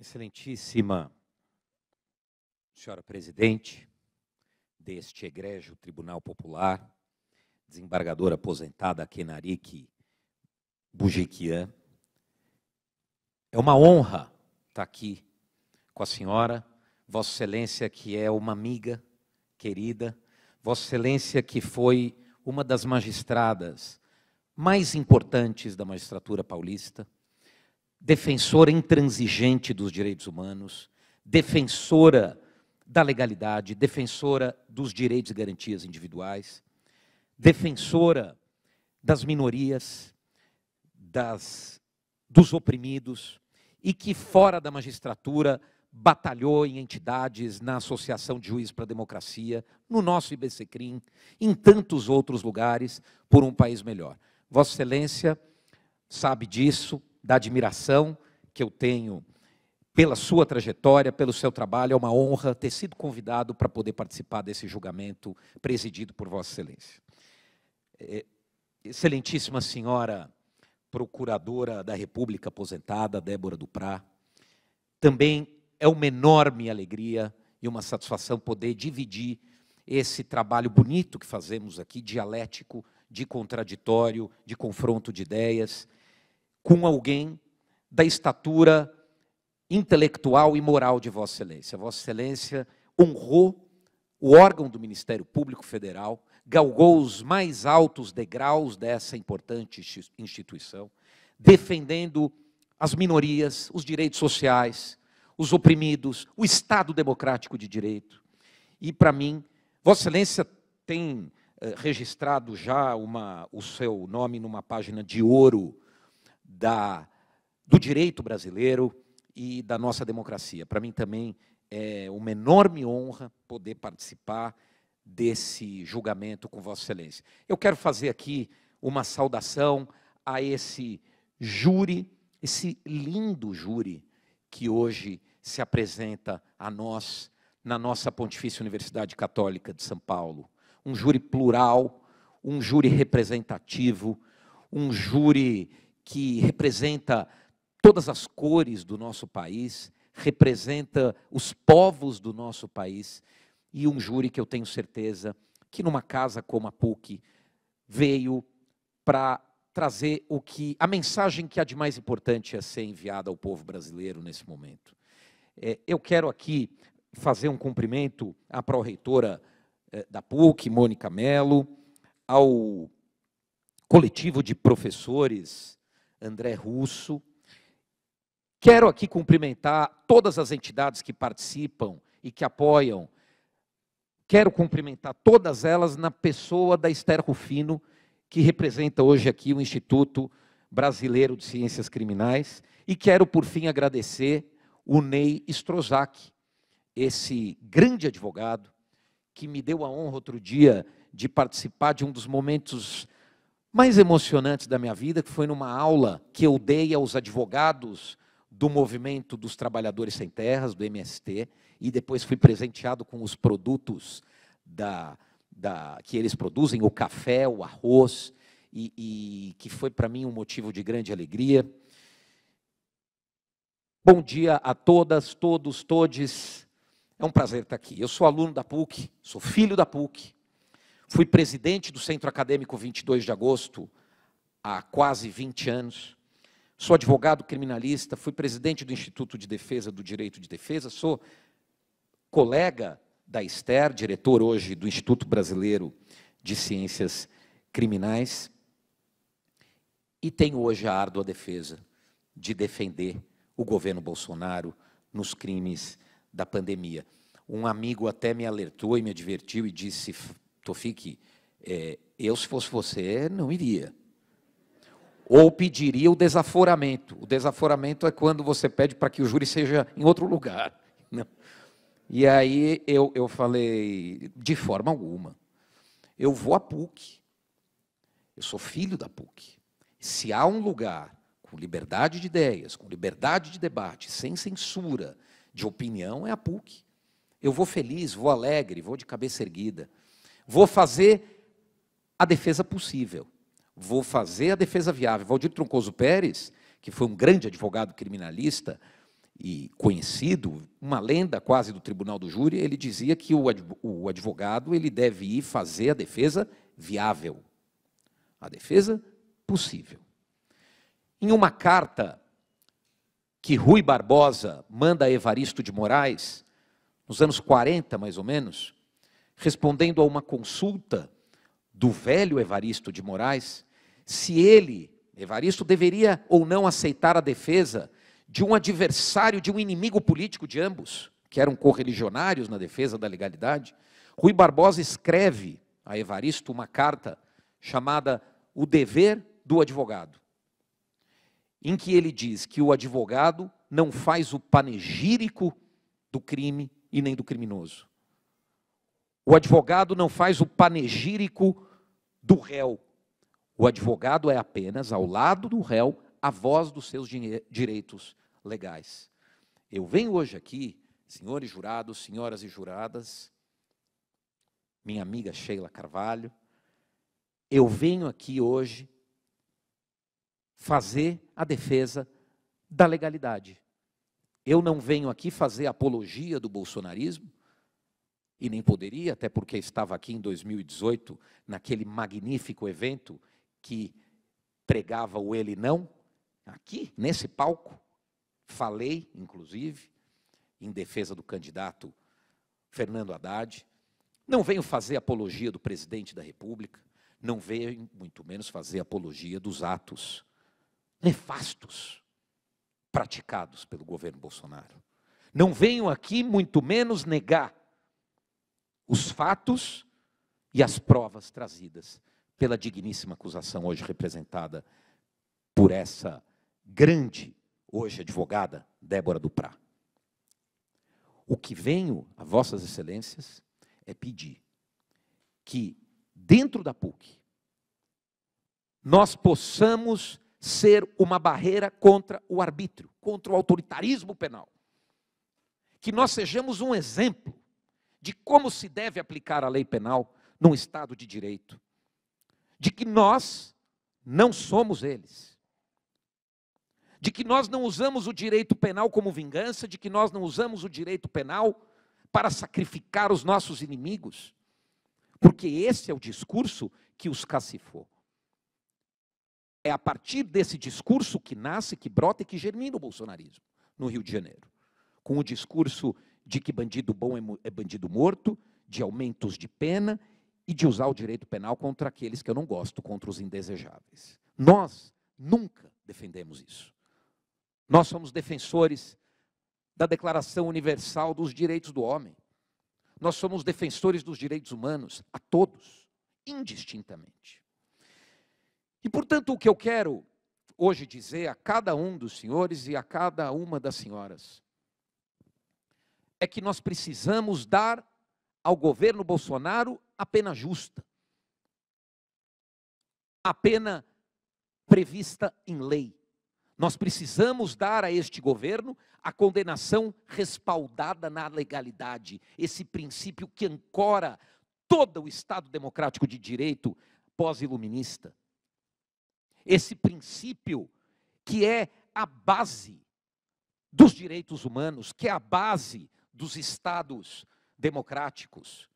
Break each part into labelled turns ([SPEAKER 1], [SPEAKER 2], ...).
[SPEAKER 1] Excelentíssima senhora presidente deste egrégio Tribunal Popular, desembargadora aposentada Kenarique Bujiquian, é uma honra estar aqui com a senhora, Vossa Excelência, que é uma amiga querida, Vossa Excelência, que foi uma das magistradas mais importantes da magistratura paulista defensora intransigente dos direitos humanos, defensora da legalidade, defensora dos direitos e garantias individuais, defensora das minorias, das, dos oprimidos, e que fora da magistratura batalhou em entidades, na Associação de Juízes para a Democracia, no nosso IBCCRIM, em tantos outros lugares, por um país melhor. Vossa Excelência sabe disso, da admiração que eu tenho pela sua trajetória, pelo seu trabalho. É uma honra ter sido convidado para poder participar desse julgamento presidido por Vossa Excelência. É, excelentíssima senhora procuradora da República aposentada, Débora Duprá, também é uma enorme alegria e uma satisfação poder dividir esse trabalho bonito que fazemos aqui, dialético, de contraditório, de confronto de ideias, com alguém da estatura intelectual e moral de Vossa Excelência. Vossa Excelência honrou o órgão do Ministério Público Federal, galgou os mais altos degraus dessa importante instituição, defendendo as minorias, os direitos sociais, os oprimidos, o Estado democrático de direito. E, para mim, Vossa Excelência tem eh, registrado já uma, o seu nome numa página de ouro da, do direito brasileiro e da nossa democracia. Para mim também é uma enorme honra poder participar desse julgamento com Vossa Excelência. Eu quero fazer aqui uma saudação a esse júri, esse lindo júri que hoje se apresenta a nós na nossa Pontifícia Universidade Católica de São Paulo. Um júri plural, um júri representativo, um júri que representa todas as cores do nosso país, representa os povos do nosso país, e um júri que eu tenho certeza que numa casa como a PUC veio para trazer o que a mensagem que há de mais importante a é ser enviada ao povo brasileiro nesse momento. É, eu quero aqui fazer um cumprimento à pró-reitora é, da PUC, Mônica Mello, ao coletivo de professores André Russo. Quero aqui cumprimentar todas as entidades que participam e que apoiam. Quero cumprimentar todas elas na pessoa da Esther Rufino, que representa hoje aqui o Instituto Brasileiro de Ciências Criminais. E quero, por fim, agradecer o Ney Strozak, esse grande advogado que me deu a honra outro dia de participar de um dos momentos mais emocionantes da minha vida, que foi numa aula que eu dei aos advogados do movimento dos trabalhadores sem terras, do MST, e depois fui presenteado com os produtos da, da, que eles produzem, o café, o arroz, e, e que foi para mim um motivo de grande alegria. Bom dia a todas, todos, todes. É um prazer estar aqui. Eu sou aluno da PUC, sou filho da PUC, Fui presidente do Centro Acadêmico 22 de Agosto há quase 20 anos. Sou advogado criminalista, fui presidente do Instituto de Defesa do Direito de Defesa, sou colega da Esther, diretor hoje do Instituto Brasileiro de Ciências Criminais, e tenho hoje a árdua defesa de defender o governo Bolsonaro nos crimes da pandemia. Um amigo até me alertou e me advertiu e disse: Tofiki, então, é, eu se fosse você, não iria. Ou pediria o desaforamento. O desaforamento é quando você pede para que o júri seja em outro lugar. Não. Né? E aí eu, eu falei, de forma alguma. Eu vou à PUC. Eu sou filho da PUC. Se há um lugar com liberdade de ideias, com liberdade de debate, sem censura de opinião, é a PUC. Eu vou feliz, vou alegre, vou de cabeça erguida. Vou fazer a defesa possível. Vou fazer a defesa viável. Valdir Troncoso Pérez, que foi um grande advogado criminalista e conhecido, uma lenda quase do Tribunal do Júri, ele dizia que o advogado ele deve ir fazer a defesa viável. A defesa possível. Em uma carta que Rui Barbosa manda a Evaristo de Moraes, nos anos 40 mais ou menos, respondendo a uma consulta do velho Evaristo de Moraes, se ele, Evaristo, deveria ou não aceitar a defesa de um adversário, de um inimigo político de ambos, que eram correligionários na defesa da legalidade, Rui Barbosa escreve a Evaristo uma carta chamada O Dever do Advogado, em que ele diz que o advogado não faz o panegírico do crime e nem do criminoso. O advogado não faz o panegírico do réu. O advogado é apenas, ao lado do réu, a voz dos seus direitos legais. Eu venho hoje aqui, senhores jurados, senhoras e juradas, minha amiga Sheila Carvalho, eu venho aqui hoje fazer a defesa da legalidade. Eu não venho aqui fazer apologia do bolsonarismo, e nem poderia, até porque estava aqui em 2018, naquele magnífico evento que pregava o Ele Não, aqui, nesse palco. Falei, inclusive, em defesa do candidato Fernando Haddad. Não venho fazer apologia do presidente da República, não venho, muito menos, fazer apologia dos atos nefastos praticados pelo governo Bolsonaro. Não venho aqui, muito menos, negar os fatos e as provas trazidas pela digníssima acusação hoje representada por essa grande, hoje advogada, Débora Duprá. O que venho a vossas excelências é pedir que dentro da PUC nós possamos ser uma barreira contra o arbítrio, contra o autoritarismo penal. Que nós sejamos um exemplo de como se deve aplicar a lei penal num Estado de direito, de que nós não somos eles, de que nós não usamos o direito penal como vingança, de que nós não usamos o direito penal para sacrificar os nossos inimigos, porque esse é o discurso que os cacifou. É a partir desse discurso que nasce, que brota e que germina o bolsonarismo no Rio de Janeiro. Com o discurso de que bandido bom é, é bandido morto, de aumentos de pena e de usar o direito penal contra aqueles que eu não gosto, contra os indesejáveis. Nós nunca defendemos isso. Nós somos defensores da Declaração Universal dos Direitos do Homem. Nós somos defensores dos direitos humanos a todos, indistintamente. E, portanto, o que eu quero hoje dizer a cada um dos senhores e a cada uma das senhoras é que nós precisamos dar ao governo Bolsonaro a pena justa, a pena prevista em lei. Nós precisamos dar a este governo a condenação respaldada na legalidade, esse princípio que ancora todo o Estado democrático de direito pós-iluminista. Esse princípio que é a base dos direitos humanos, que é a base dos estados democráticos,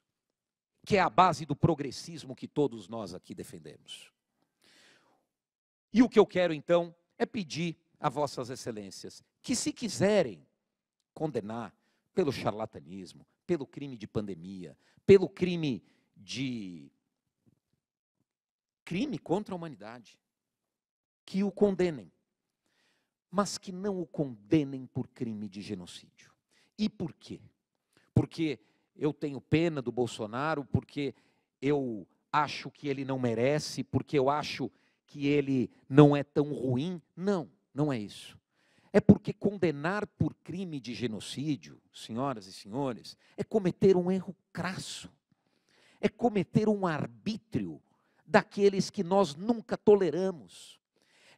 [SPEAKER 1] que é a base do progressismo que todos nós aqui defendemos. E o que eu quero então é pedir a vossas excelências que se quiserem condenar pelo charlatanismo, pelo crime de pandemia, pelo crime de crime contra a humanidade, que o condenem, mas que não o condenem por crime de genocídio. E por quê? Porque eu tenho pena do Bolsonaro, porque eu acho que ele não merece, porque eu acho que ele não é tão ruim. Não, não é isso. É porque condenar por crime de genocídio, senhoras e senhores, é cometer um erro crasso, é cometer um arbítrio daqueles que nós nunca toleramos,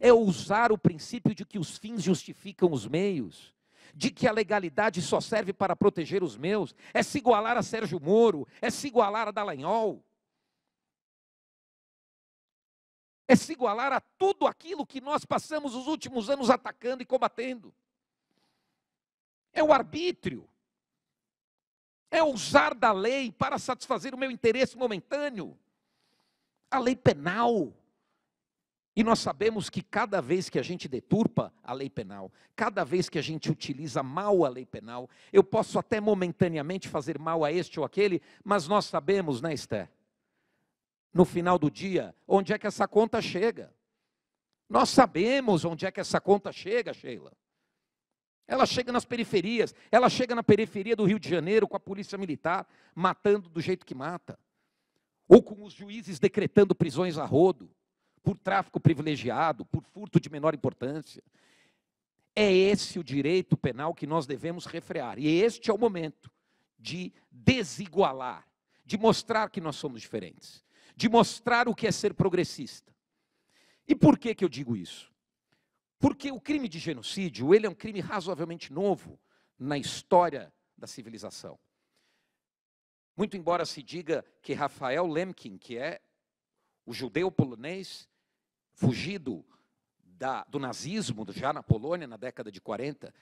[SPEAKER 1] é usar o princípio de que os fins justificam os meios de que a legalidade só serve para proteger os meus, é se igualar a Sérgio Moro, é se igualar a Dallagnol, é se igualar a tudo aquilo que nós passamos os últimos anos atacando e combatendo. É o arbítrio, é usar da lei para satisfazer o meu interesse momentâneo. A lei penal e nós sabemos que cada vez que a gente deturpa a lei penal, cada vez que a gente utiliza mal a lei penal, eu posso até momentaneamente fazer mal a este ou aquele, mas nós sabemos, né, Esther? No final do dia, onde é que essa conta chega? Nós sabemos onde é que essa conta chega, Sheila. Ela chega nas periferias, ela chega na periferia do Rio de Janeiro com a polícia militar matando do jeito que mata, ou com os juízes decretando prisões a rodo por tráfico privilegiado, por furto de menor importância. É esse o direito penal que nós devemos refrear. E este é o momento de desigualar, de mostrar que nós somos diferentes, de mostrar o que é ser progressista. E por que, que eu digo isso? Porque o crime de genocídio, ele é um crime razoavelmente novo na história da civilização. Muito embora se diga que Rafael Lemkin, que é o judeu polonês, fugido da, do nazismo, já na Polônia, na década de 40,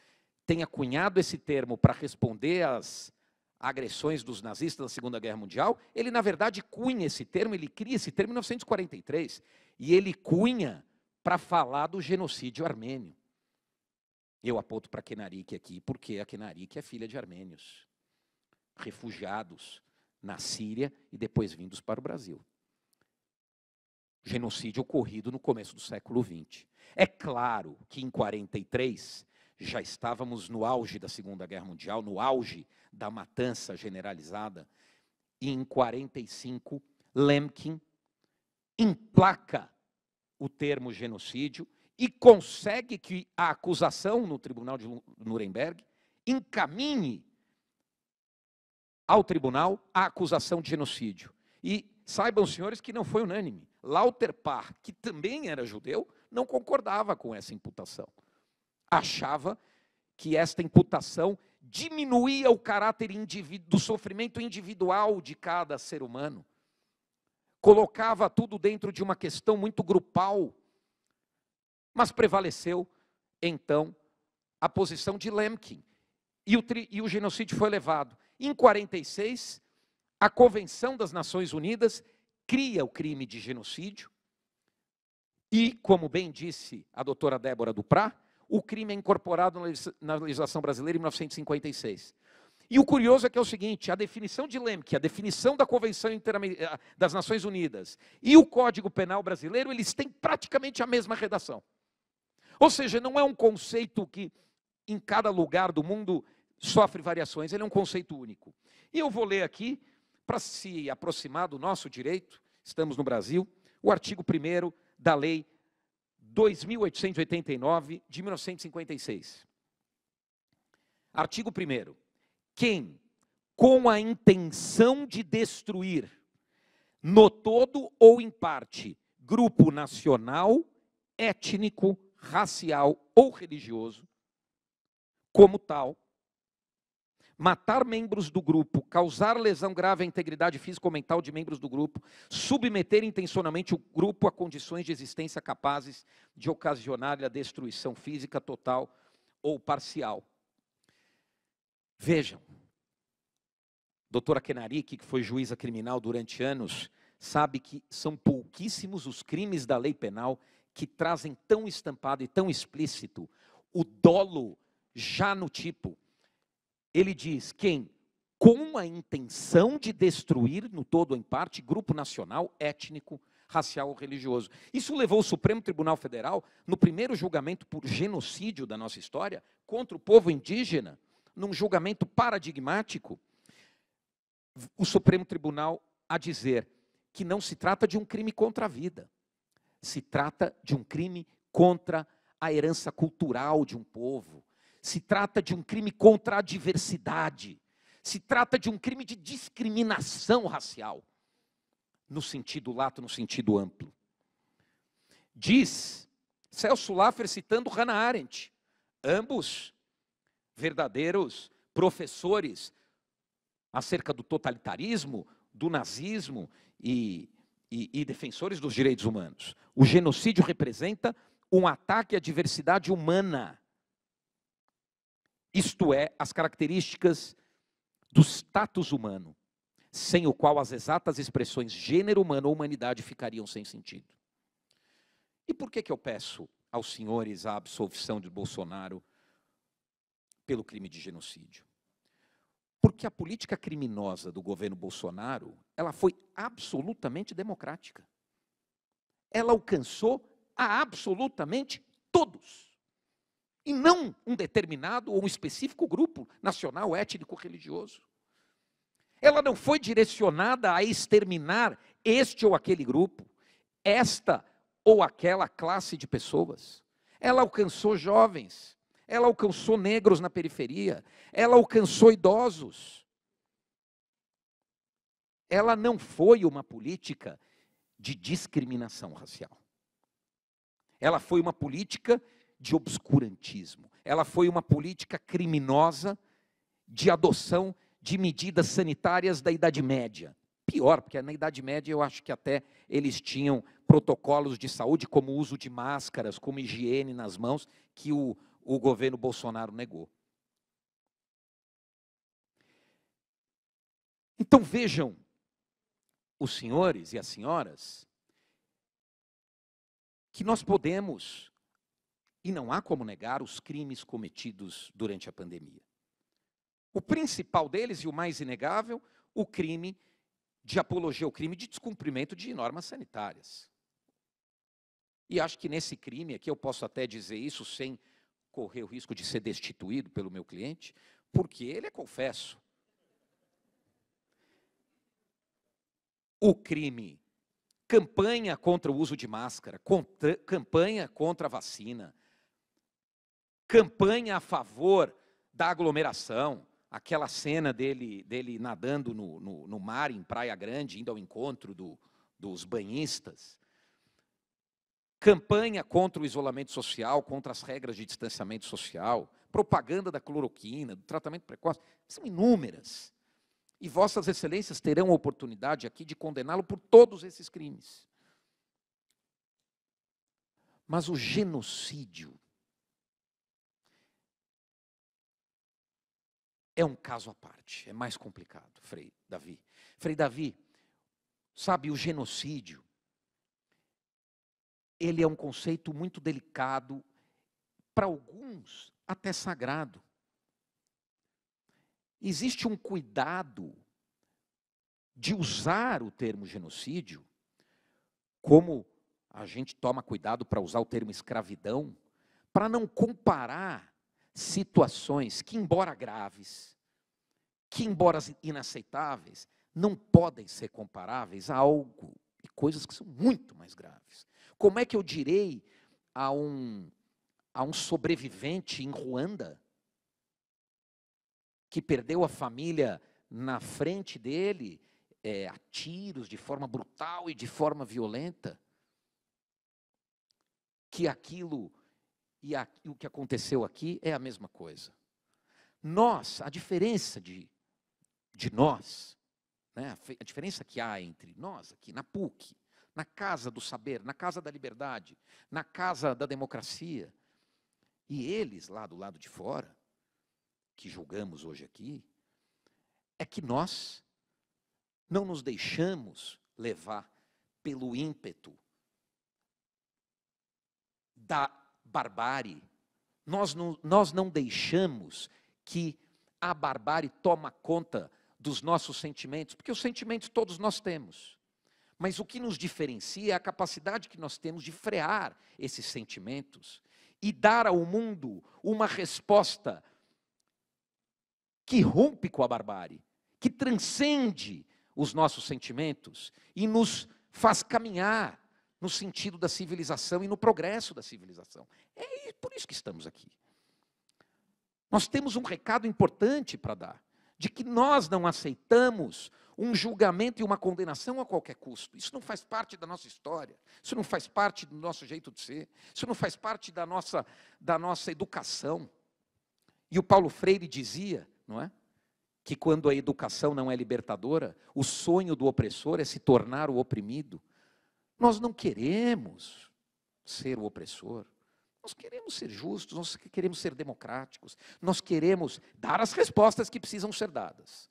[SPEAKER 1] tenha cunhado esse termo para responder às agressões dos nazistas na Segunda Guerra Mundial, ele, na verdade, cunha esse termo, ele cria esse termo em 1943. E ele cunha para falar do genocídio armênio. Eu aponto para Kenarik aqui, porque a Kenarik é filha de armênios, refugiados na Síria e depois vindos para o Brasil genocídio ocorrido no começo do século XX. É claro que em 43 já estávamos no auge da Segunda Guerra Mundial, no auge da matança generalizada, e em 45 Lemkin emplaca o termo genocídio e consegue que a acusação no Tribunal de Nuremberg encaminhe ao tribunal a acusação de genocídio. E saibam, senhores, que não foi unânime. Lauterpar, que também era judeu, não concordava com essa imputação. Achava que esta imputação diminuía o caráter do sofrimento individual de cada ser humano. Colocava tudo dentro de uma questão muito grupal. Mas prevaleceu, então, a posição de Lemkin. E o, e o genocídio foi levado. Em 46, a Convenção das Nações Unidas cria o crime de genocídio e, como bem disse a doutora Débora Duprá, o crime é incorporado na legislação brasileira em 1956. E o curioso é que é o seguinte: a definição de Lemke, é a definição da Convenção eh, das Nações Unidas e o Código Penal brasileiro, eles têm praticamente a mesma redação. Ou seja, não é um conceito que em cada lugar do mundo sofre variações, ele é um conceito único. E eu vou ler aqui, para se aproximar do nosso direito, estamos no Brasil, o artigo 1 da Lei 2889 de 1956. Artigo 1. Quem, com a intenção de destruir, no todo ou em parte, grupo nacional, étnico, racial ou religioso, como tal, matar membros do grupo, causar lesão grave à integridade física ou mental de membros do grupo, submeter intencionalmente o grupo a condições de existência capazes de ocasionar a destruição física total ou parcial. Vejam, doutora Kenari, que foi juíza criminal durante anos, sabe que são pouquíssimos os crimes da lei penal que trazem tão estampado e tão explícito o dolo já no tipo ele diz quem com a intenção de destruir no todo ou em parte grupo nacional, étnico, racial ou religioso. Isso levou o Supremo Tribunal Federal no primeiro julgamento por genocídio da nossa história contra o povo indígena, num julgamento paradigmático, o Supremo Tribunal a dizer que não se trata de um crime contra a vida. Se trata de um crime contra a herança cultural de um povo, se trata de um crime contra a diversidade. Se trata de um crime de discriminação racial, no sentido lato, no sentido amplo. Diz Celso Laffer citando Hannah Arendt, ambos verdadeiros professores acerca do totalitarismo, do nazismo e, e, e, defensores dos direitos humanos. O genocídio representa um ataque à diversidade humana, isto é, as características do status humano, sem o qual as exatas expressões gênero humano ou humanidade ficariam sem sentido. E por que, que eu peço aos senhores a absolvição de Bolsonaro pelo crime de genocídio? Porque a política criminosa do governo Bolsonaro, ela foi absolutamente democrática. Ela alcançou a absolutamente todos. E não um determinado ou um específico grupo nacional, étnico, religioso. Ela não foi direcionada a exterminar este ou aquele grupo, esta ou aquela classe de pessoas. Ela alcançou jovens, ela alcançou negros na periferia, ela alcançou idosos. Ela não foi uma política de discriminação racial. Ela foi uma política de obscurantismo. Ela foi uma política criminosa de adoção de medidas sanitárias da Idade Média. Pior, porque na Idade Média eu acho que até eles tinham protocolos de saúde, como o uso de máscaras, como higiene nas mãos, que o, o governo Bolsonaro negou. Então vejam, os senhores e as senhoras, que nós podemos e não há como negar os crimes cometidos durante a pandemia. O principal deles e o mais inegável, o crime de apologia, o crime de descumprimento de normas sanitárias. E acho que nesse crime aqui eu posso até dizer isso sem correr o risco de ser destituído pelo meu cliente, porque ele é confesso. O crime campanha contra o uso de máscara, contra, campanha contra a vacina, campanha a favor da aglomeração, aquela cena dele, dele nadando no, no, no mar, em Praia Grande, indo ao encontro do, dos banhistas. Campanha contra o isolamento social, contra as regras de distanciamento social, propaganda da cloroquina, do tratamento precoce, são inúmeras. E vossas excelências terão a oportunidade aqui de condená-lo por todos esses crimes. Mas o genocídio é um caso à parte, é mais complicado, Frei Davi. Frei Davi, sabe, o genocídio, ele é um conceito muito delicado, para alguns até sagrado. Existe um cuidado de usar o termo genocídio, como a gente toma cuidado para usar o termo escravidão, para não comparar situações que, embora graves, que, embora inaceitáveis, não podem ser comparáveis a algo e coisas que são muito mais graves. Como é que eu direi a um, a um sobrevivente em Ruanda que perdeu a família na frente dele é, a tiros, de forma brutal e de forma violenta, que aquilo e, a, e o que aconteceu aqui é a mesma coisa. Nós, a diferença de, de nós, né, a diferença que há entre nós aqui na PUC, na casa do saber, na casa da liberdade, na casa da democracia, e eles lá do lado de fora, que julgamos hoje aqui, é que nós não nos deixamos levar pelo ímpeto da barbárie. Nós não, nós não deixamos que a barbárie toma conta dos nossos sentimentos, porque os sentimentos todos nós temos. Mas o que nos diferencia é a capacidade que nós temos de frear esses sentimentos e dar ao mundo uma resposta que rompe com a barbárie, que transcende os nossos sentimentos e nos faz caminhar no sentido da civilização e no progresso da civilização. É por isso que estamos aqui. Nós temos um recado importante para dar, de que nós não aceitamos um julgamento e uma condenação a qualquer custo. Isso não faz parte da nossa história, isso não faz parte do nosso jeito de ser, isso não faz parte da nossa, da nossa educação. E o Paulo Freire dizia, não é? Que quando a educação não é libertadora, o sonho do opressor é se tornar o oprimido. Nós não queremos ser o opressor. Nós queremos ser justos, nós queremos ser democráticos, nós queremos dar as respostas que precisam ser dadas.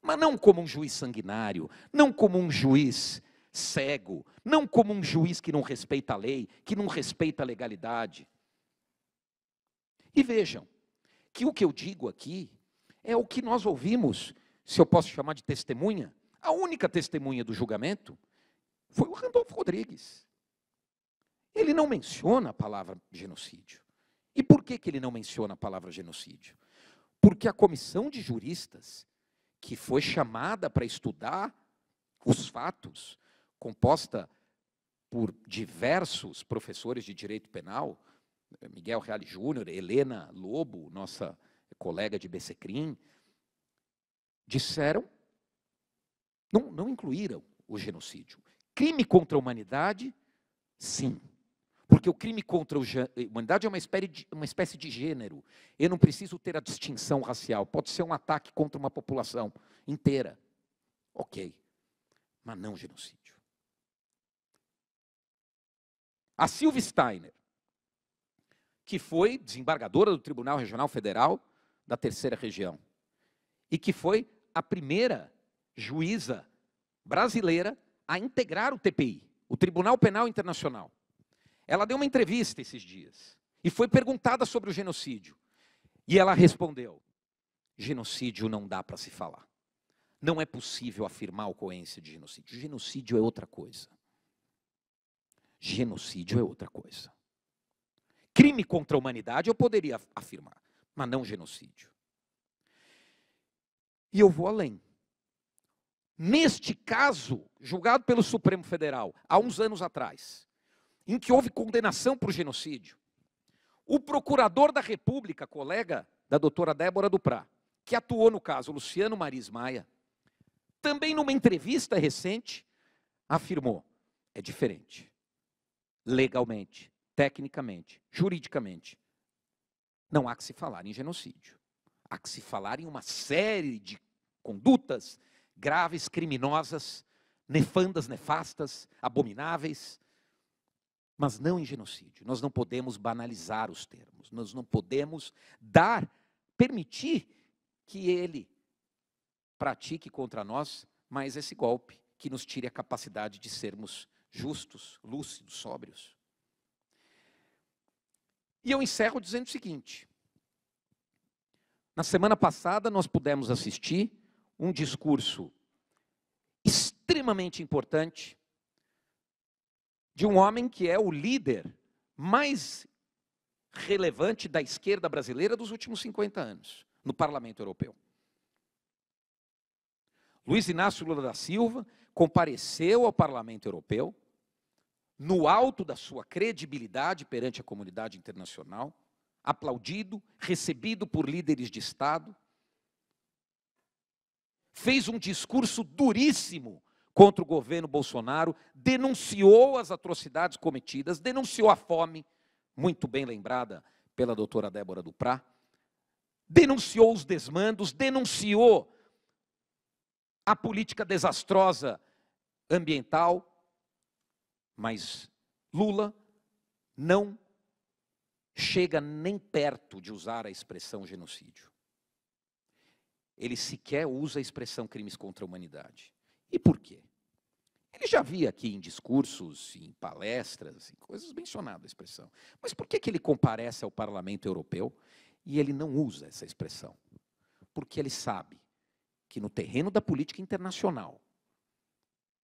[SPEAKER 1] Mas não como um juiz sanguinário, não como um juiz cego, não como um juiz que não respeita a lei, que não respeita a legalidade. E vejam que o que eu digo aqui é o que nós ouvimos, se eu posso chamar de testemunha, a única testemunha do julgamento foi o Randolfo Rodrigues. Ele não menciona a palavra genocídio. E por que, que ele não menciona a palavra genocídio? Porque a comissão de juristas, que foi chamada para estudar os fatos, composta por diversos professores de direito penal, Miguel Reale Júnior, Helena Lobo, nossa colega de Bessecrim, disseram, não, não incluíram o genocídio. Crime contra a humanidade? Sim. Porque o crime contra a eh, humanidade é uma espécie, de, uma espécie de gênero. Eu não preciso ter a distinção racial. Pode ser um ataque contra uma população inteira. Ok. Mas não genocídio. A Silvia Steiner, que foi desembargadora do Tribunal Regional Federal da Terceira Região e que foi a primeira juíza brasileira a integrar o TPI, o Tribunal Penal Internacional. Ela deu uma entrevista esses dias e foi perguntada sobre o genocídio. E ela respondeu: genocídio não dá para se falar. Não é possível afirmar a ocorrência de genocídio. Genocídio é outra coisa. Genocídio é outra coisa. Crime contra a humanidade eu poderia afirmar, mas não genocídio. E eu vou além. Neste caso, julgado pelo Supremo Federal há uns anos atrás, em que houve condenação por genocídio, o procurador da República, colega da doutora Débora Duprá, que atuou no caso, Luciano Maris Maia, também numa entrevista recente, afirmou: é diferente. Legalmente, tecnicamente, juridicamente, não há que se falar em genocídio. Há que se falar em uma série de condutas graves, criminosas, nefandas, nefastas, abomináveis, mas não em genocídio. Nós não podemos banalizar os termos, nós não podemos dar, permitir que ele pratique contra nós mais esse golpe que nos tire a capacidade de sermos justos, lúcidos, sóbrios. E eu encerro dizendo o seguinte: na semana passada nós pudemos assistir um discurso extremamente importante de um homem que é o líder mais relevante da esquerda brasileira dos últimos 50 anos no Parlamento Europeu. Luiz Inácio Lula da Silva compareceu ao Parlamento Europeu no alto da sua credibilidade perante a comunidade internacional, aplaudido, recebido por líderes de Estado, fez um discurso duríssimo contra o governo Bolsonaro, denunciou as atrocidades cometidas, denunciou a fome, muito bem lembrada pela doutora Débora Duprá, denunciou os desmandos, denunciou a política desastrosa ambiental, mas Lula não chega nem perto de usar a expressão genocídio ele sequer usa a expressão crimes contra a humanidade. E por quê? Ele já via aqui em discursos, em palestras, em coisas mencionado a expressão. Mas por que, que ele comparece ao Parlamento Europeu e ele não usa essa expressão? Porque ele sabe que no terreno da política internacional,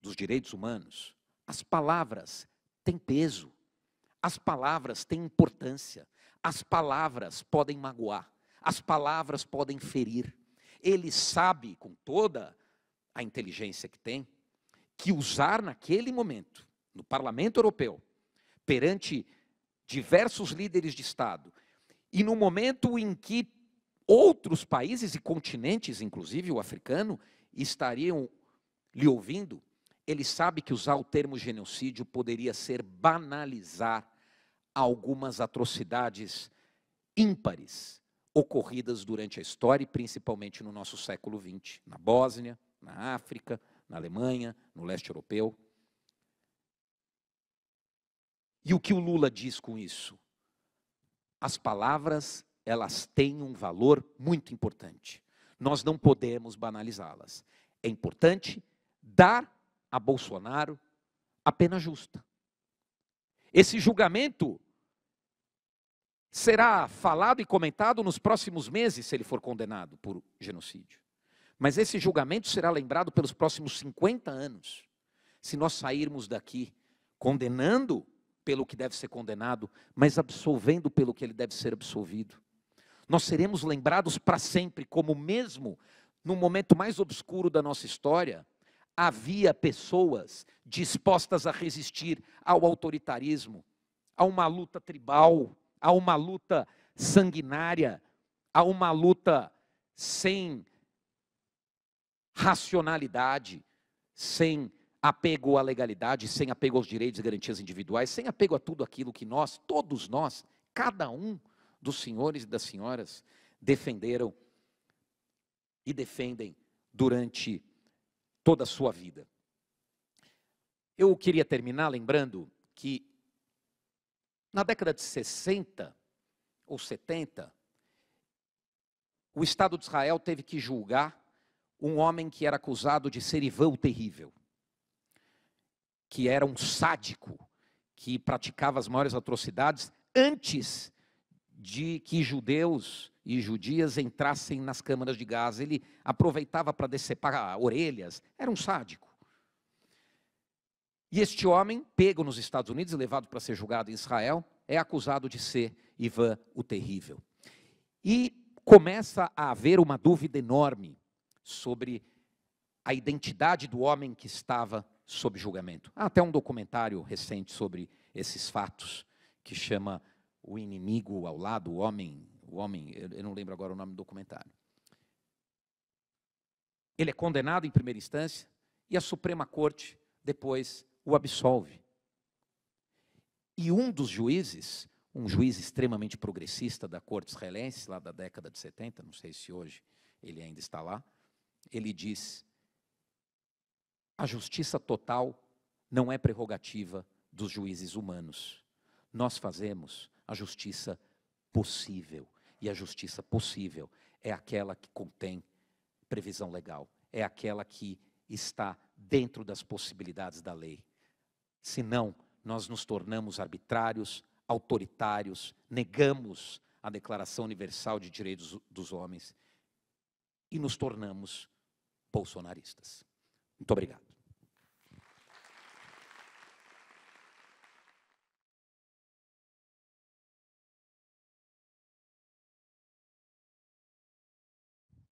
[SPEAKER 1] dos direitos humanos, as palavras têm peso, as palavras têm importância, as palavras podem magoar, as palavras podem ferir. Ele sabe, com toda a inteligência que tem, que usar naquele momento, no Parlamento Europeu, perante diversos líderes de Estado, e no momento em que outros países e continentes, inclusive o africano, estariam lhe ouvindo, ele sabe que usar o termo genocídio poderia ser banalizar algumas atrocidades ímpares ocorridas durante a história e principalmente no nosso século XX, na Bósnia, na África, na Alemanha, no leste europeu. E o que o Lula diz com isso? As palavras, elas têm um valor muito importante. Nós não podemos banalizá-las. É importante dar a Bolsonaro a pena justa. Esse julgamento será falado e comentado nos próximos meses se ele for condenado por genocídio. Mas esse julgamento será lembrado pelos próximos 50 anos, se nós sairmos daqui condenando pelo que deve ser condenado, mas absolvendo pelo que ele deve ser absolvido. Nós seremos lembrados para sempre, como mesmo no momento mais obscuro da nossa história, havia pessoas dispostas a resistir ao autoritarismo, a uma luta tribal, Há uma luta sanguinária, há uma luta sem racionalidade, sem apego à legalidade, sem apego aos direitos e garantias individuais, sem apego a tudo aquilo que nós, todos nós, cada um dos senhores e das senhoras defenderam e defendem durante toda a sua vida. Eu queria terminar lembrando que na década de 60 ou 70, o Estado de Israel teve que julgar um homem que era acusado de ser ivão Terrível, que era um sádico, que praticava as maiores atrocidades antes de que judeus e judias entrassem nas câmaras de gás. Ele aproveitava para decepar orelhas, era um sádico. E este homem, pego nos Estados Unidos e levado para ser julgado em Israel, é acusado de ser Ivan o Terrível. E começa a haver uma dúvida enorme sobre a identidade do homem que estava sob julgamento. Há até um documentário recente sobre esses fatos que chama O Inimigo ao Lado, o Homem, o homem eu não lembro agora o nome do documentário. Ele é condenado em primeira instância e a Suprema Corte depois o absolve. E um dos juízes, um juiz extremamente progressista da corte israelense, lá da década de 70, não sei se hoje ele ainda está lá, ele diz: a justiça total não é prerrogativa dos juízes humanos. Nós fazemos a justiça possível. E a justiça possível é aquela que contém previsão legal, é aquela que está dentro das possibilidades da lei. Senão, nós nos tornamos arbitrários, autoritários, negamos a Declaração Universal de Direitos dos Homens e nos tornamos bolsonaristas. Muito obrigado.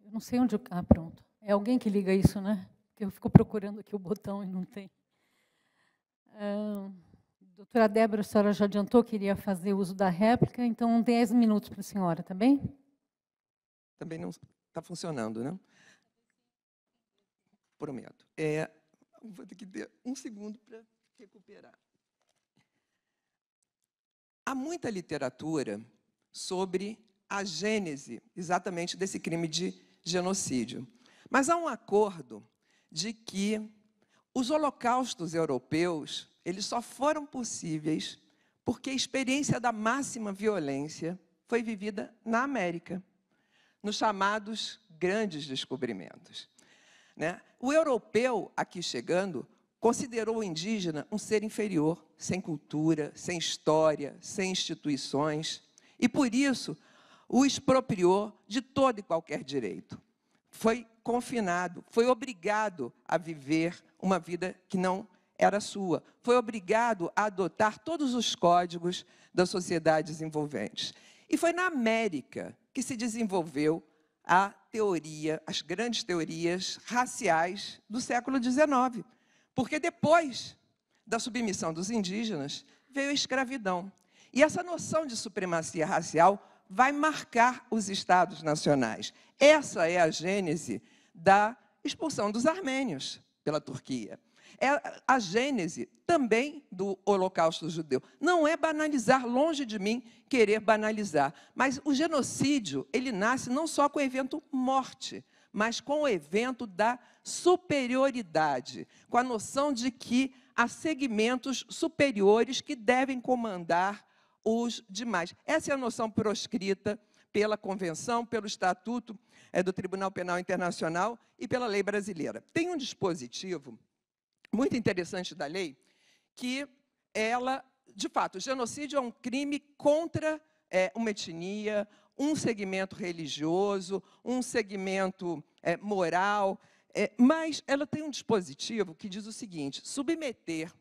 [SPEAKER 1] Eu não sei onde. Ah, pronto. É alguém que liga isso, né? Eu fico procurando aqui o botão e não tem doutora Débora, a senhora já adiantou que iria fazer uso da réplica, então 10 minutos para a senhora, tá bem?
[SPEAKER 2] Também não está funcionando, não? Né? Prometo. É, vou ter que ter um segundo para recuperar. Há muita literatura sobre a gênese exatamente desse crime de genocídio. Mas há um acordo de que os holocaustos europeus, eles só foram possíveis porque a experiência da máxima violência foi vivida na América, nos chamados grandes descobrimentos. Né? O europeu, aqui chegando, considerou o indígena um ser inferior, sem cultura, sem história, sem instituições, e por isso o expropriou de todo e qualquer direito. Foi confinado, foi obrigado a viver uma vida que não era sua, foi obrigado a adotar todos os códigos das sociedades envolventes. E foi na América que se desenvolveu a teoria, as grandes teorias raciais do século XIX. Porque depois da submissão dos indígenas, veio a escravidão. E essa noção de supremacia racial vai marcar os estados nacionais. Essa é a gênese da expulsão dos armênios pela Turquia. É a gênese também do Holocausto judeu. Não é banalizar, longe de mim querer banalizar, mas o genocídio, ele nasce não só com o evento morte, mas com o evento da superioridade, com a noção de que há segmentos superiores que devem comandar os demais. Essa é a noção proscrita pela Convenção, pelo Estatuto é, do Tribunal Penal Internacional e pela lei brasileira. Tem um dispositivo muito interessante da lei que ela, de fato, o genocídio é um crime contra é, uma etnia, um segmento religioso, um segmento é, moral, é, mas ela tem um dispositivo que diz o seguinte: submeter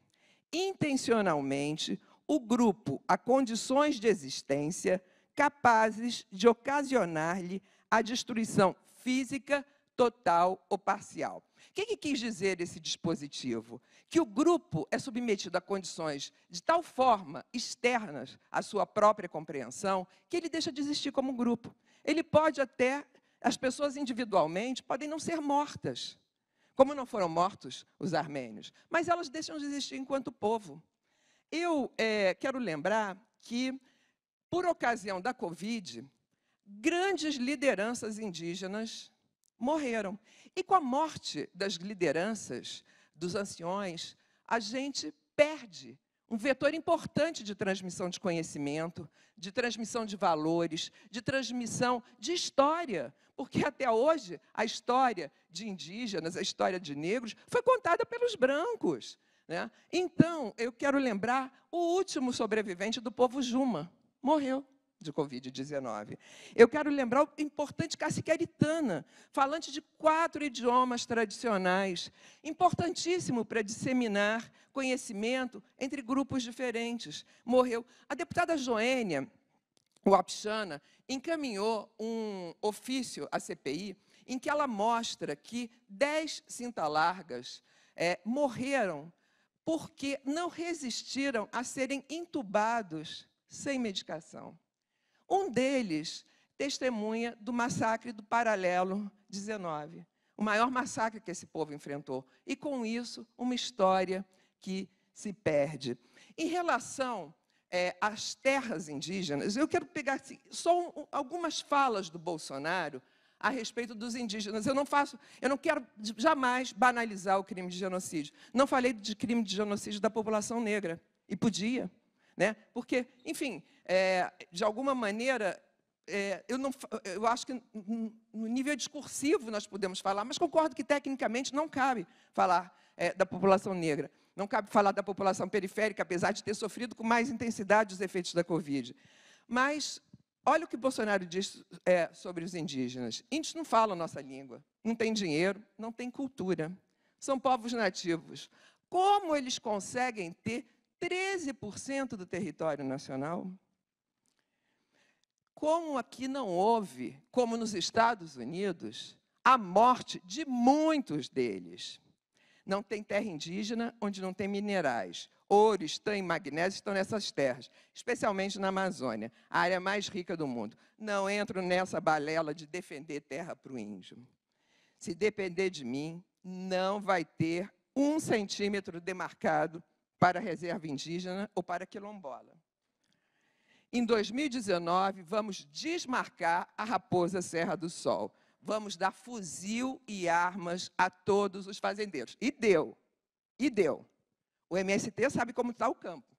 [SPEAKER 2] intencionalmente o grupo a condições de existência capazes de ocasionar-lhe a destruição física, total ou parcial. O que, que, quis dizer esse dispositivo? Que o grupo é submetido a condições de tal forma externas à sua própria compreensão que ele deixa de existir como grupo. Ele pode até, as pessoas individualmente podem não ser mortas, como não foram mortos os armênios, mas elas deixam de existir enquanto povo. Eu é, quero lembrar que por ocasião da Covid, grandes lideranças indígenas morreram. E com a morte das lideranças, dos anciões, a gente perde um vetor importante de transmissão de conhecimento, de transmissão de valores, de transmissão de história, porque até hoje a história de indígenas, a história de negros, foi contada pelos brancos. Né? Então, eu quero lembrar o último sobrevivente do povo Juma, morreu de Covid-19. Eu quero lembrar o importante cacique falante de quatro idiomas tradicionais, importantíssimo para disseminar conhecimento entre grupos diferentes. Morreu. A deputada Joênia Wapchana encaminhou um ofício à CPI em que ela mostra que dez cinta largas é, eh, morreram porque não resistiram a serem entubados sem medicação. Um deles testemunha do massacre do Paralelo 19, o maior massacre que esse povo enfrentou. E com isso, uma história que se perde. Em relação é, às terras indígenas, eu quero pegar assim, só um, algumas falas do Bolsonaro a respeito dos indígenas. Eu não faço, eu não quero jamais banalizar o crime de genocídio. Não falei de crime de genocídio da população negra, e podia. Né? Porque, enfim, é, de alguma maneira, é, eu, não, eu acho que no nível discursivo nós podemos falar, mas concordo que tecnicamente não cabe falar é, da população negra. Não cabe falar da população periférica, apesar de ter sofrido com mais intensidade os efeitos da Covid. Mas olha o que Bolsonaro diz é, sobre os indígenas. Índios não falam nossa língua, não tem dinheiro, não tem cultura. São povos nativos. Como eles conseguem ter 13% do território nacional. Como aqui não houve, como nos Estados Unidos, a morte de muitos deles. Não tem terra indígena onde não tem minerais. Ouro, estanho e magnésio estão nessas terras, especialmente na Amazônia, a área mais rica do mundo. Não entro nessa balela de defender terra para o índio. Se depender de mim, não vai ter um centímetro demarcado para a reserva indígena ou para quilombola. Em 2019, vamos desmarcar a Raposa Serra do Sol. Vamos dar fuzil e armas a todos os fazendeiros. E deu, e deu. O MST sabe como está o campo.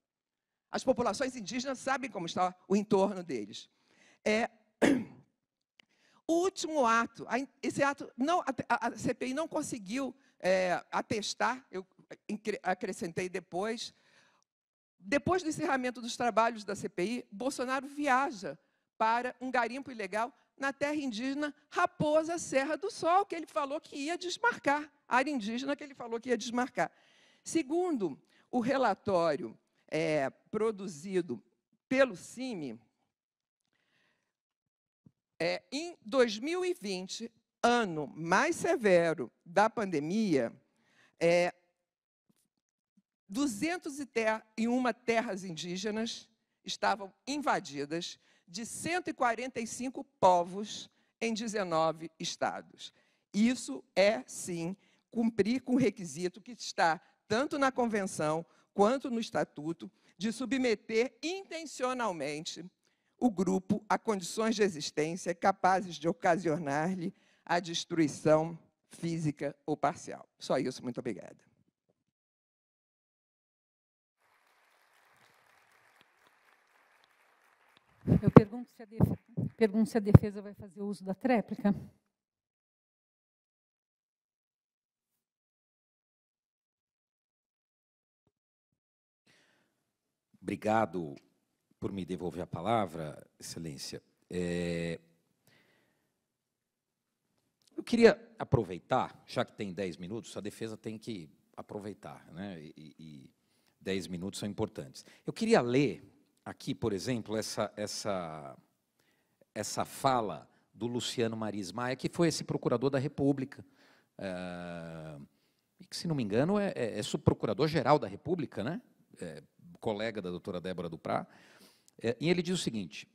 [SPEAKER 2] As populações indígenas sabem como está o entorno deles. É, o último ato, esse ato, não, a, CPI não conseguiu é, atestar, eu acrescentei depois. Depois do encerramento dos trabalhos da CPI, Bolsonaro viaja para um garimpo ilegal na terra indígena Raposa Serra do Sol, que ele falou que ia desmarcar, área indígena que ele falou que ia desmarcar. Segundo o relatório é, produzido pelo CIMI, é, em 2020, ano mais severo da pandemia, é, 201 terras indígenas estavam invadidas, de 145 povos em 19 estados. Isso é, sim, cumprir com o requisito que está tanto na Convenção quanto no Estatuto de submeter intencionalmente o grupo a condições de existência capazes de ocasionar-lhe a destruição física ou parcial. Só isso, muito obrigada.
[SPEAKER 1] Eu pergunto se, defesa, pergunto se a defesa, vai fazer uso da tréplica. Obrigado por me devolver a palavra, Excelência. É, eu queria aproveitar, já que tem 10 minutos, a defesa tem que aproveitar, né? E, dez 10 minutos são importantes. Eu queria ler aqui, por exemplo, essa, essa, essa fala do Luciano Maris Maia, que foi esse procurador da República, é, e que, se não me engano, é, é, é subprocurador-geral da República, né? É, colega da doutora Débora Duprá. Eh, e ele diz o seguinte: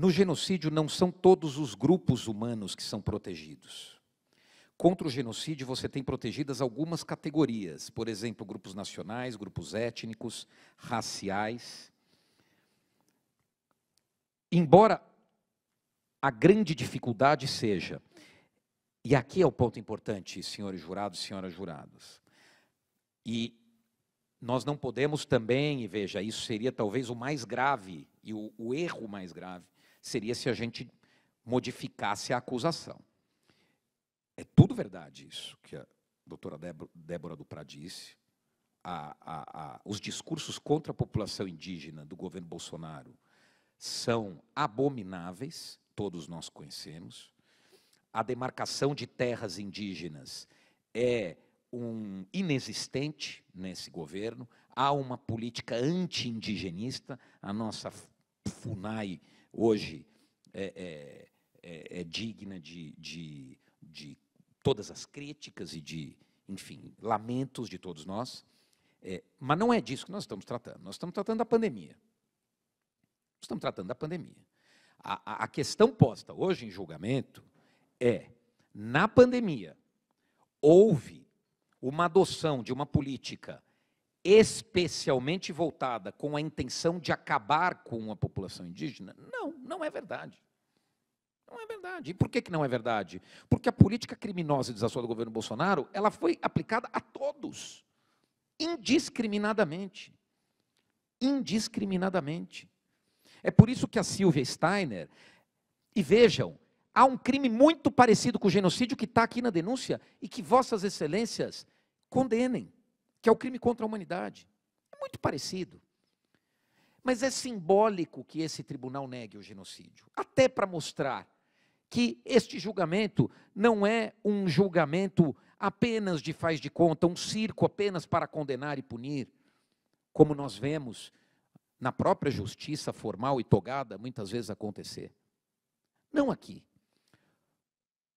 [SPEAKER 1] no genocídio, não são todos os grupos humanos que são protegidos. Contra o genocídio, você tem protegidas algumas categorias, por exemplo, grupos nacionais, grupos étnicos, raciais. Embora a grande dificuldade seja, e aqui é o ponto importante, senhores jurados e senhoras juradas, e nós não podemos também, e veja, isso seria talvez o mais grave e o, o erro mais grave, seria se a gente modificasse a acusação. É tudo verdade isso que a doutora Débora Duprá disse. A, a, a, os discursos contra a população indígena do governo Bolsonaro são abomináveis, todos nós conhecemos. A demarcação de terras indígenas é um inexistente nesse governo. Há uma política anti-indigenista. A nossa FUNAI hoje é, é, é, é digna de, de, de, todas as críticas e de, enfim, lamentos de todos nós. É, mas não é disso que nós estamos tratando. Nós estamos tratando da pandemia. Nós estamos tratando da pandemia. a, a questão posta hoje em julgamento é: na pandemia, houve uma adoção de uma política especialmente voltada com a intenção de acabar com a população indígena? Não, não é verdade. Não é verdade. E por que, que não é verdade? Porque a política criminosa e desastrosa do governo Bolsonaro, ela foi aplicada a todos, indiscriminadamente. Indiscriminadamente. É por isso que a Silvia Steiner, e vejam, há um crime muito parecido com o genocídio que está aqui na denúncia e que vossas excelências condenem que é o crime contra a humanidade. É muito parecido. Mas é simbólico que esse tribunal negue o genocídio até para mostrar que este julgamento não é um julgamento apenas de faz de conta, um circo apenas para condenar e punir, como nós vemos na própria justiça formal e togada muitas vezes acontecer. Não aqui.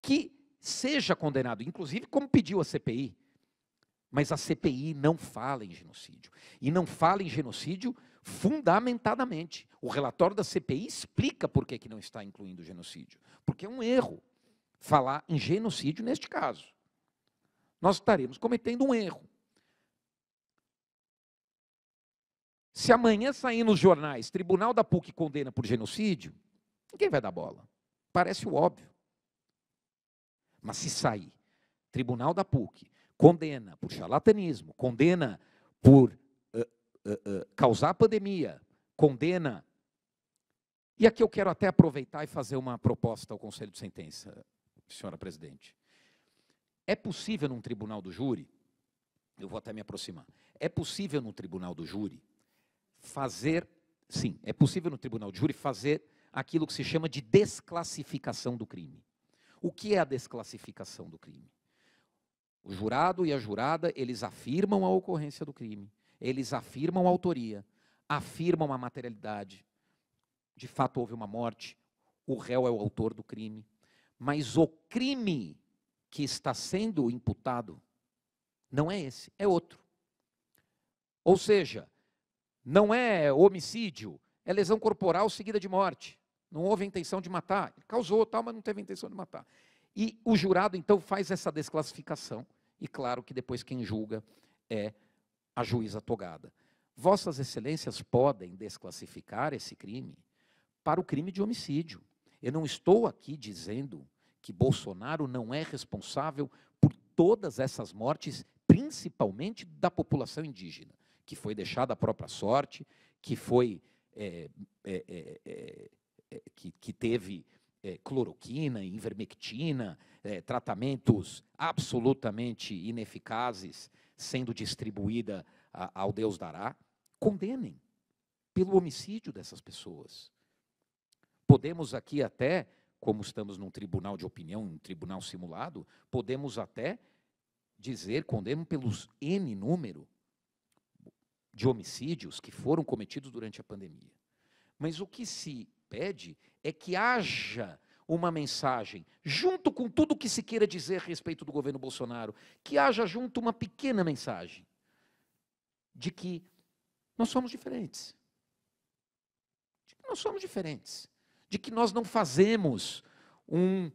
[SPEAKER 1] Que seja condenado, inclusive como pediu a CPI, mas a CPI não fala em genocídio. E não fala em genocídio fundamentadamente. O relatório da CPI explica por que, que não está incluindo genocídio. Porque é um erro falar em genocídio neste caso. Nós estaremos cometendo um erro. Se amanhã sair nos jornais, Tribunal da PUC condena por genocídio, ninguém vai dar bola. Parece o óbvio. Mas se sair, Tribunal da PUC condena por charlatanismo, condena por uh, uh, uh, causar pandemia, condena. E aqui eu quero até aproveitar e fazer uma proposta ao Conselho de Sentença, senhora presidente. É possível num tribunal do júri, eu vou até me aproximar, é possível num tribunal do júri fazer, sim, é possível no tribunal do júri fazer aquilo que se chama de desclassificação do crime. O que é a desclassificação do crime? O jurado e a jurada, eles afirmam a ocorrência do crime, eles afirmam a autoria, afirmam a materialidade. De fato, houve uma morte, o réu é o autor do crime. Mas o crime que está sendo imputado não é esse, é outro. Ou seja, não é homicídio, é lesão corporal seguida de morte. Não houve intenção de matar. causou tal, mas não teve intenção de matar. E o jurado, então, faz essa desclassificação. E claro que depois quem julga é a juíza togada. Vossas Excelências podem desclassificar esse crime para o crime de homicídio. Eu não estou aqui dizendo que Bolsonaro não é responsável por todas essas mortes, principalmente da população indígena, que foi deixada à própria sorte, que foi. É, é, é, que, que teve é, cloroquina, invermectina, é, tratamentos absolutamente ineficazes sendo distribuída a, ao Deus dará, condenem pelo homicídio dessas pessoas. Podemos aqui até, como estamos num tribunal de opinião, um tribunal simulado, podemos até dizer, condenam pelos N número de homicídios que foram cometidos durante a pandemia. Mas o que se pede é que haja uma mensagem, junto com tudo o que se queira dizer a respeito do governo Bolsonaro, que haja junto uma pequena mensagem de que nós somos diferentes. De que nós somos diferentes. De que nós não fazemos um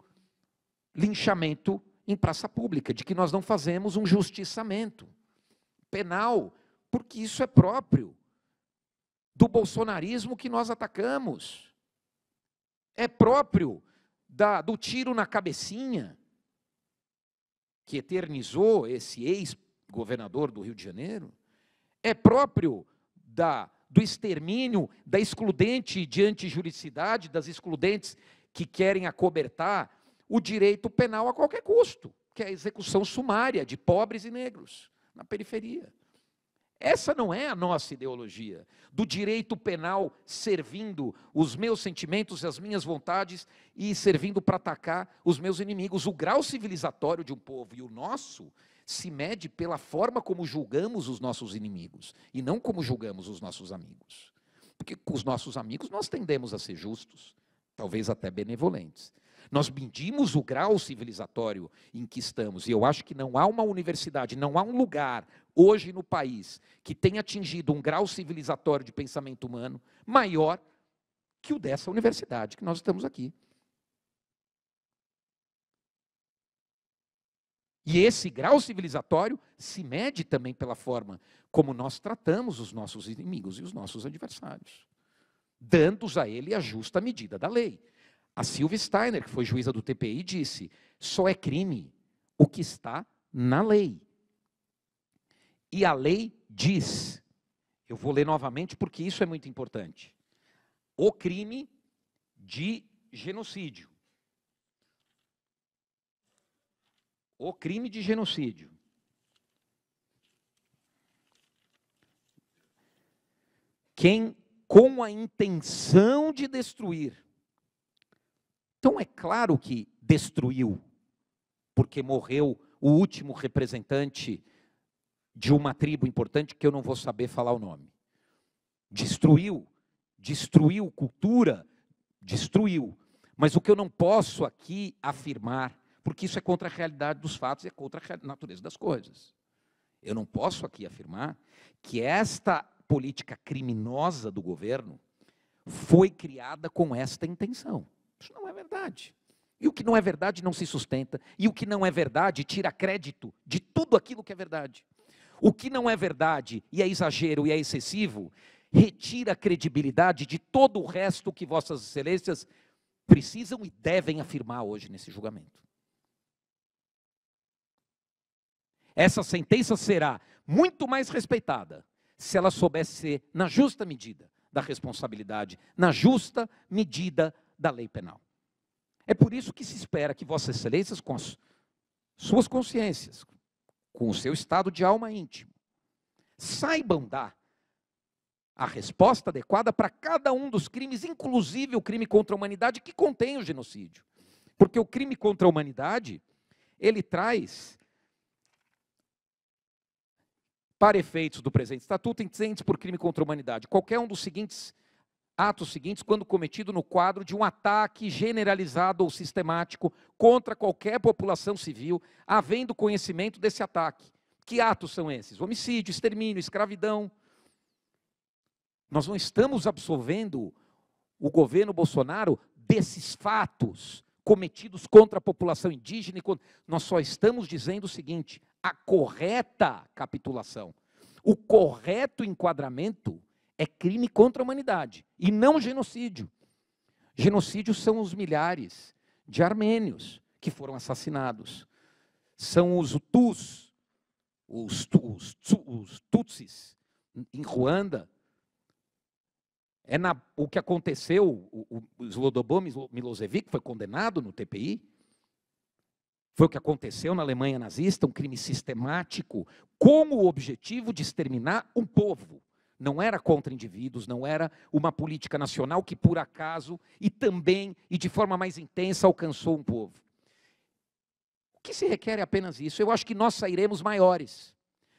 [SPEAKER 1] linchamento em praça pública, de que nós não fazemos um justiçamento penal, porque isso é próprio do bolsonarismo que nós atacamos é próprio da, do tiro na cabecinha que eternizou esse ex-governador do Rio de Janeiro, é próprio da, do extermínio, da excludente de antijuricidade, das excludentes que querem acobertar o direito penal a qualquer custo, que é a execução sumária de pobres e negros na periferia. Essa não é a nossa ideologia do direito penal servindo os meus sentimentos e as minhas vontades e servindo para atacar os meus inimigos. O grau civilizatório de um povo e o nosso se mede pela forma como julgamos os nossos inimigos e não como julgamos os nossos amigos. Porque com os nossos amigos nós tendemos a ser justos, talvez até benevolentes. Nós medimos o grau civilizatório em que estamos. E eu acho que não há uma universidade, não há um lugar hoje no país que tenha atingido um grau civilizatório de pensamento humano maior que o dessa universidade que nós estamos aqui. E esse grau civilizatório se mede também pela forma como nós tratamos os nossos inimigos e os nossos adversários, dando-os a ele a justa medida da lei. A Silvia Steiner, que foi juíza do TPI, disse: só é crime o que está na lei. E a lei diz, eu vou ler novamente porque isso é muito importante. O crime de genocídio. O crime de genocídio. Quem, com a intenção de destruir então é claro que destruiu, porque morreu o último representante de uma tribo importante que eu não vou saber falar o nome. Destruiu, destruiu cultura, destruiu. Mas o que eu não posso aqui afirmar, porque isso é contra a realidade dos fatos, e é contra a natureza das coisas. Eu não posso aqui afirmar que esta política criminosa do governo foi criada com esta intenção. Isso não é verdade. E o que não é verdade não se sustenta. E o que não é verdade tira crédito de tudo aquilo que é verdade. O que não é verdade e é exagero e é excessivo, retira a credibilidade de todo o resto que vossas excelências precisam e devem afirmar hoje nesse julgamento. Essa sentença será muito mais respeitada se ela soubesse ser na justa medida da responsabilidade, na justa medida da lei penal. É por isso que se espera que Vossas Excelências, com as suas consciências, com o seu estado de alma íntimo, saibam dar a resposta adequada para cada um dos crimes, inclusive o crime contra a humanidade, que contém o genocídio. Porque o crime contra a humanidade, ele traz, para efeitos do presente estatuto, incidentes por crime contra a humanidade, qualquer um dos seguintes atos seguintes quando cometido no quadro de um ataque generalizado ou sistemático contra qualquer população civil, havendo conhecimento desse ataque. Que atos são esses? Homicídio, extermínio, escravidão. Nós não estamos absolvendo o governo Bolsonaro desses fatos cometidos contra a população indígena. Nós só estamos dizendo o seguinte: a correta capitulação, o correto enquadramento é crime contra a humanidade e não genocídio. Genocídios são os milhares de armênios que foram assassinados. São os Hutus, os, os, os Tutsis, em Ruanda. É na, o que aconteceu, o, o Slobodan Milosevic foi condenado no TPI, foi o que aconteceu na Alemanha nazista, um crime sistemático, com o objetivo de exterminar um povo não era contra indivíduos, não era uma política nacional que por acaso e também e de forma mais intensa alcançou um povo. O que se requer é apenas isso. Eu acho que nós sairemos maiores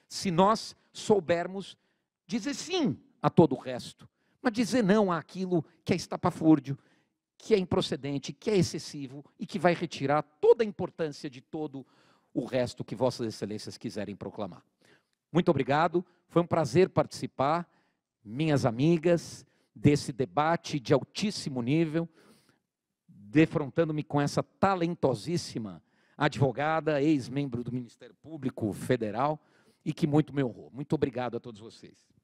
[SPEAKER 1] se nós soubermos dizer sim a todo o resto, mas dizer não àquilo que é estapafúrdio, que é improcedente, que é excessivo e que vai retirar toda a importância de todo o resto que vossas excelências quiserem proclamar. Muito obrigado. Foi um prazer participar, minhas amigas, desse debate de altíssimo nível, defrontando-me com essa talentosíssima advogada, ex-membro do Ministério Público Federal, e que muito me honrou. Muito obrigado a todos vocês.